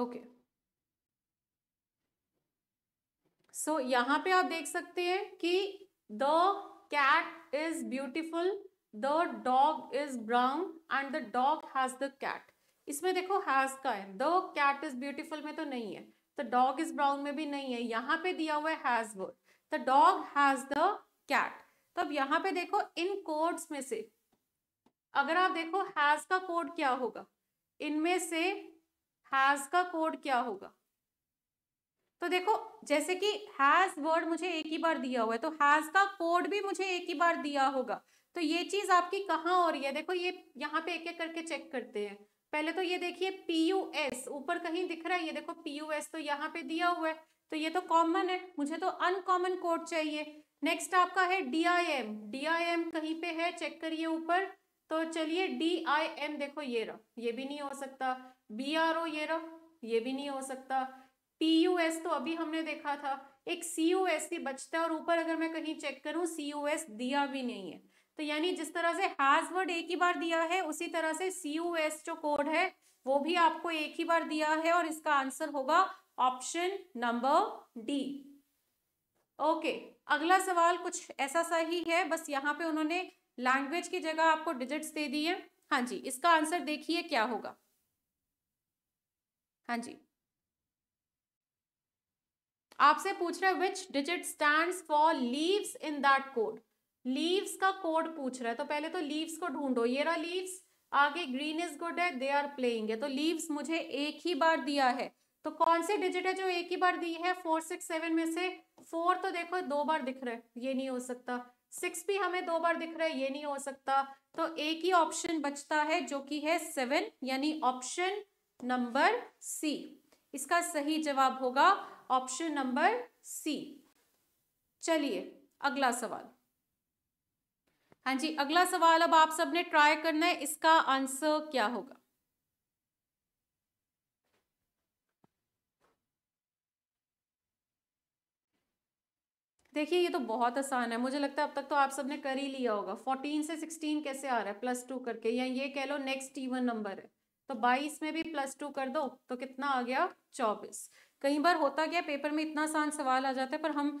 ओके सो यहां पे आप देख सकते हैं कि the cat is beautiful the dog is brown and the dog has the cat इसमें देखो हैज का है द कैट इज ब्यूटिफुल में तो नहीं है द डॉग इज ब्राउन में भी नहीं है यहाँ पे दिया हुआ है has word the dog has the cat तो अब यहाँ पे देखो इन कोड्स में से अगर आप देखो हैज का कोड क्या होगा इनमें से हैज का कोड क्या होगा तो देखो जैसे कि हैज वर्ड मुझे एक ही बार दिया हुआ है तो हैज का कोड भी मुझे एक ही बार दिया होगा तो ये चीज आपकी कहाँ हो रही है देखो ये यहाँ पे एक एक करके चेक करते हैं पहले तो ये देखिए पी यू एस ऊपर कहीं दिख रहा है ये देखो पी यू एस तो यहाँ पे दिया हुआ है तो ये तो कॉमन है मुझे तो अनकॉमन कोड चाहिए नेक्स्ट आपका है D I M D I M कहीं पे है चेक करिए ऊपर तो चलिए डी आई एम देखो ये रहा ये भी नहीं हो सकता बी आर ओ ये रहा ये भी नहीं हो सकता पी यू एस तो अभी हमने देखा था एक सी यू एस ही बचता है और ऊपर अगर मैं कहीं चेक करूँ सी यू एस दिया भी नहीं है तो यानी जिस तरह से हैज वर्ड एक ही बार दिया है उसी तरह से सी यू एस जो कोड है वो भी आपको एक ही बार दिया है और इसका आंसर होगा ऑप्शन नंबर डी ओके अगला सवाल कुछ ऐसा सा ही है बस यहाँ पे उन्होंने लैंग्वेज की जगह आपको डिजिट्स दे दिए हाँ जी इसका आंसर देखिए क्या होगा हाँ जी आपसे पूछ रहे which digit stand for leaves in that code leaves का कोड पूछ रहा है तो पहले तो लीव्स को ढूंढो ये रहा लीव्स आगे ग्रीन इज गुड है दे आर प्लेइंग है तो लीव्स मुझे एक ही बार दिया है तो कौन सी डिजिट है जो एक ही बार दी है फोर सिक्स सेवन में से फोर तो देखो दो बार दिख रहा है ये नहीं हो सकता सिक्स भी हमें दो बार दिख रहा है ये नहीं हो सकता तो एक ही ऑप्शन बचता है जो कि है सेवन यानी ऑप्शन नंबर सी इसका सही जवाब होगा ऑप्शन नंबर सी चलिए अगला सवाल हाँ जी अगला सवाल अब आप सबने ट्राई करना है इसका आंसर क्या होगा देखिए ये तो बहुत आसान है मुझे लगता है अब तक तो आप सबने कर ही लिया होगा फोर्टीन से सिक्सटीन कैसे आ रहा है प्लस टू करके या ये कह लो नेक्स्ट इवन नंबर है तो बाईस में भी प्लस टू कर दो तो कितना आ गया चौबीस कई बार होता क्या पेपर में इतना आसान सवाल आ जाता है पर हम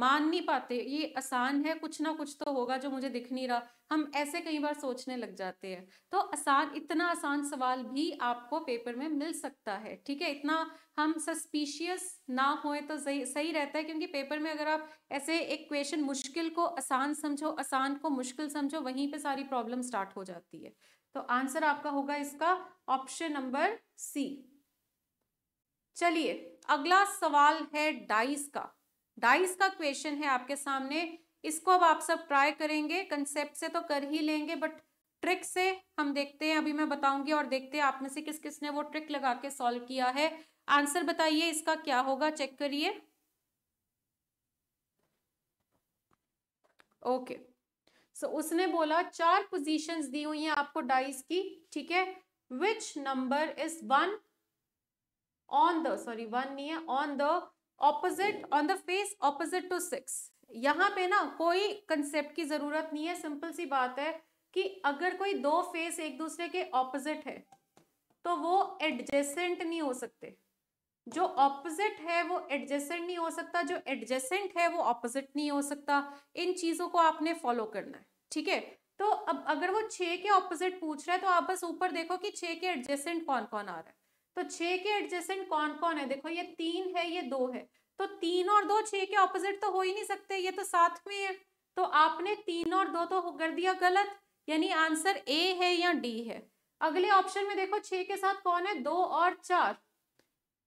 मान नहीं पाते ये आसान है कुछ ना कुछ तो होगा जो मुझे दिख नहीं रहा हम ऐसे कई बार सोचने लग जाते हैं तो आसान इतना आसान सवाल भी आपको पेपर में मिल सकता है ठीक है इतना हम सस्पिशियस ना होए तो सही सही रहता है क्योंकि पेपर में अगर आप ऐसे एक क्वेश्चन मुश्किल को आसान समझो आसान को मुश्किल समझो वहीं पर सारी प्रॉब्लम स्टार्ट हो जाती है तो आंसर आपका होगा इसका ऑप्शन नंबर सी चलिए अगला सवाल है डाइस का डाइस का क्वेश्चन है आपके सामने इसको अब आप सब ट्राई करेंगे कंसेप्ट से तो कर ही लेंगे बट ट्रिक से हम देखते हैं अभी मैं बताऊंगी और देखते हैं आप में से किस किस ने वो ट्रिक लगा के सॉल्व किया है आंसर बताइए इसका क्या होगा चेक करिए ओके सो उसने बोला चार पोजीशंस दी हुई हैं आपको डाइस की ठीक है which number is one on the sorry one नहीं है on the opposite on the face opposite to six यहाँ पे ना कोई कंसेप्ट की जरूरत नहीं है सिंपल सी बात है कि अगर कोई दो फेस एक दूसरे के ऑपोजिट है तो वो एडजेसेंट नहीं हो सकते जो ऑपोजिट है वो एडजेसेंट नहीं हो सकता जो एडजेसेंट है वो ऑपोजिट नहीं हो सकता इन चीज़ों को आपने फॉलो करना है ठीक है तो अब अगर वो छः के ऑपोजिट पूछ रहा है तो आप बस ऊपर देखो कि छः के एडजेसेंट कौन कौन आ रहा है तो छः के एडजेसेंट कौन कौन है देखो ये तीन है ये दो है तो तीन और दो छः के ऑपोजिट तो हो ही नहीं सकते ये तो साथ में है तो आपने तीन और दो तो कर दिया गलत यानी आंसर ए है या डी है अगले ऑप्शन में देखो छः के साथ कौन है दो और चार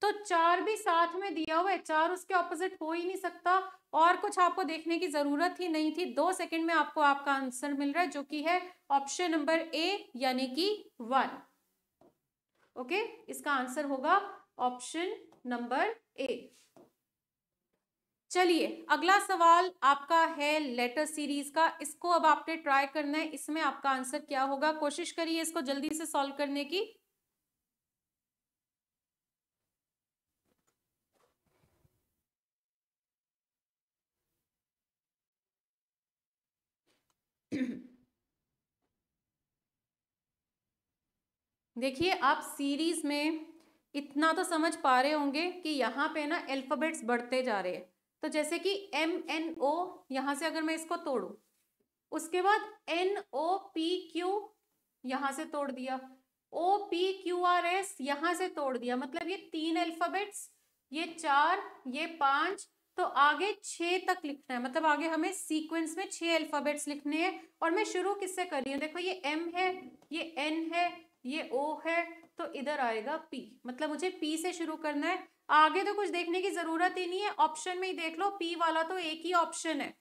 तो चार भी साथ में दिया हुआ है चार उसके ऑपोजिट हो ही नहीं सकता और कुछ आपको देखने की जरूरत ही नहीं थी दो सेकंड में आपको आपका आंसर मिल रहा है जो कि है ऑप्शन नंबर ए यानी कि वन ओके इसका आंसर होगा ऑप्शन नंबर ए चलिए अगला सवाल आपका है लेटर सीरीज का इसको अब आपने ट्राई करना है इसमें आपका आंसर क्या होगा कोशिश करिए इसको जल्दी से सॉल्व करने की देखिए आप सीरीज में इतना तो समझ पा रहे होंगे कि यहाँ पे ना अल्फ़ाबेट्स बढ़ते जा रहे हैं तो जैसे कि एम एन ओ यहाँ से अगर मैं इसको तोड़ूँ उसके बाद एन ओ पी क्यू यहाँ से तोड़ दिया O P Q R S यहाँ से तोड़ दिया मतलब ये तीन अल्फ़ाबेट्स ये चार ये पाँच तो आगे छः तक लिखना है मतलब आगे हमें सीक्वेंस में छः अल्फ़ाबेट्स लिखने हैं और मैं शुरू किससे कर रही हूँ देखो ये एम है ये एन है ये ओ है तो इधर आएगा पी मतलब मुझे पी से शुरू करना है आगे तो कुछ देखने की जरूरत ही नहीं है ऑप्शन में ही देख लो पी वाला तो एक ही ऑप्शन है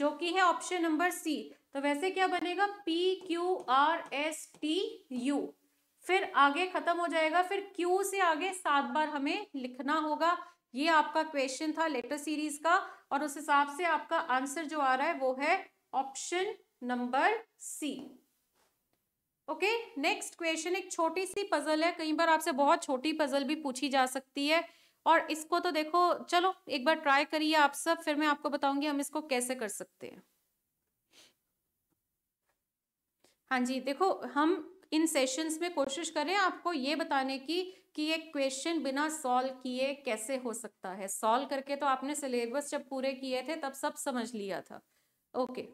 जो कि है ऑप्शन नंबर सी तो वैसे क्या बनेगा P Q R S T U फिर आगे खत्म हो जाएगा फिर क्यू से आगे सात बार हमें लिखना होगा ये आपका क्वेश्चन था लेटर सीरीज का और उस हिसाब से आपका आंसर जो आ रहा है वो है option number C okay next question एक छोटी सी पजल है कई बार आपसे बहुत छोटी पजल भी पूछी जा सकती है और इसको तो देखो चलो एक बार ट्राई करिए आप सब फिर मैं आपको बताऊंगी हम इसको कैसे कर सकते हैं हाँ जी देखो हम इन सेशंस में कोशिश करें आपको ये बताने की कि ये क्वेश्चन बिना सॉल्व किए कैसे हो सकता है सॉल्व करके तो आपने सिलेबस जब पूरे किए थे तब सब समझ लिया था ओके okay.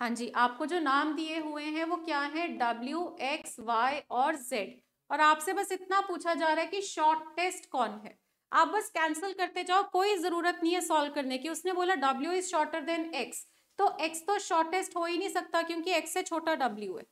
हाँ जी आपको जो नाम दिए हुए हैं वो क्या है डब्ल्यू एक्स वाई और जेड और आपसे बस इतना पूछा जा रहा है कि शॉर्ट टेस्ट कौन है आप बस कैंसिल करते जाओ कोई ज़रूरत नहीं है सॉल्व करने की उसने बोला W is shorter than X तो एक्स तो शॉर्टेस्ट हो ही नहीं सकता क्योंकि एक्स से छोटा डब्ल्यू है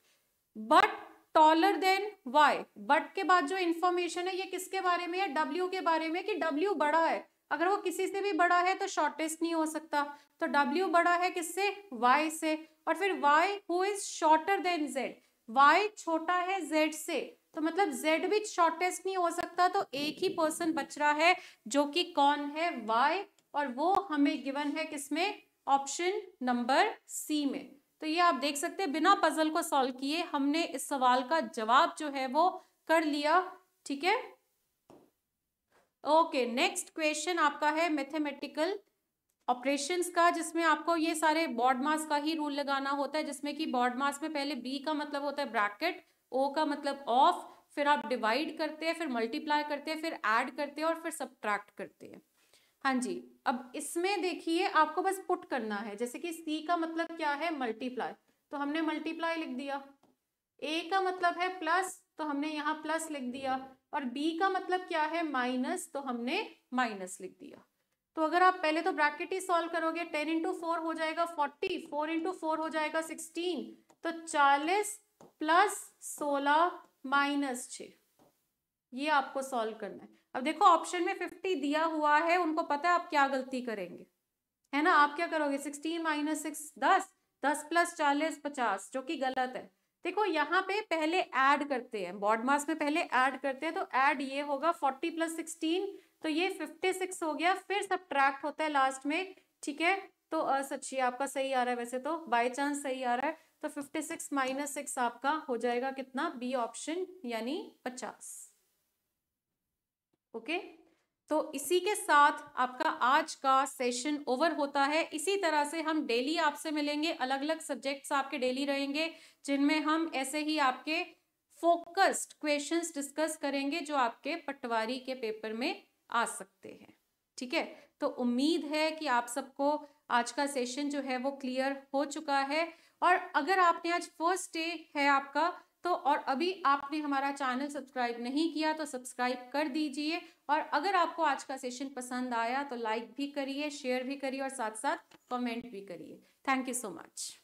but taller than Y but के बाद जो इन्फॉर्मेशन है ये किसके बारे में है डब्ल्यू के बारे में कि डब्ल्यू बड़ा है अगर वो किसी से भी बड़ा है तो शॉर्टेस्ट नहीं हो सकता तो डब्ल्यू बड़ा है किससे वाई से और फिर y who is shorter than Z Y छोटा है z से तो मतलब z भी शॉर्टेस्ट नहीं हो सकता तो एक ही पर्सन बच रहा है जो कि कौन है y और वो हमें गिवन है किसमें ऑप्शन नंबर सी में तो ये आप देख सकते हैं बिना पजल को सॉल्व किए हमने इस सवाल का जवाब जो है वो कर लिया ठीक है ओके नेक्स्ट क्वेश्चन आपका है मैथमेटिकल ऑपरेशंस का जिसमें आपको ये सारे बॉड मास का ही रूल लगाना होता है जिसमें कि बॉड मास में पहले बी का मतलब होता है ब्रैकेट ओ का मतलब ऑफ फिर आप डिवाइड करते हैं फिर मल्टीप्लाई करते हैं फिर ऐड करते हैं और फिर सब्ट्रैक्ट करते हैं हाँ जी अब इसमें देखिए आपको बस पुट करना है जैसे कि सी का मतलब क्या है मल्टीप्लाई तो हमने मल्टीप्लाई लिख दिया ए का मतलब है प्लस तो हमने यहाँ प्लस लिख दिया और बी का मतलब क्या है माइनस तो हमने माइनस लिख दिया तो अगर आप पहले तो ब्रैकेट ही सॉल्व करोगे टेन इंटू फोर हो जाएगा फोर्टी फोर इंटू फोर हो जाएगा सिक्सटीन तो चालीस प्लस सोलह माइनस छ ये आपको सॉल्व करना है अब देखो ऑप्शन में फिफ्टी दिया हुआ है उनको पता है आप क्या गलती करेंगे है ना आप क्या करोगे सिक्सटीन माइनस सिक्स दस दस प्लस चालीस पचास जो कि गलत है देखो यहाँ पे पहले ऐड करते हैं बॉडमास में पहले ऐड करते हैं तो ऐड ये होगा फोर्टी प्लस सिक्सटीन तो ये फिफ्टी सिक्स हो गया फिर ट्रैक्ट होता है लास्ट में ठीक है तो सच ये आपका सही आ रहा है वैसे तो बाय चांस सही आ रहा है तो फिफ्टी सिक्स माइनस सिक्स आपका हो जाएगा कितना बी ऑप्शन यानी पचास ओके तो इसी के साथ आपका आज का सेशन ओवर होता है इसी तरह से हम डेली आपसे मिलेंगे अलग अलग सब्जेक्ट्स आपके डेली रहेंगे जिनमें हम ऐसे ही आपके फोकस्ड क्वेश्चंस डिस्कस करेंगे जो आपके पटवारी के पेपर में आ सकते हैं ठीक है तो उम्मीद है कि आप सबको आज का सेशन जो है वो क्लियर हो चुका है और अगर आपने आज फर्स्ट डे है आपका तो और अभी आपने हमारा चैनल सब्सक्राइब नहीं किया तो सब्सक्राइब कर दीजिए और अगर आपको आज का सेशन पसंद आया तो लाइक भी करिए शेयर भी करिए और साथ साथ कमेंट भी करिए थैंक यू सो मच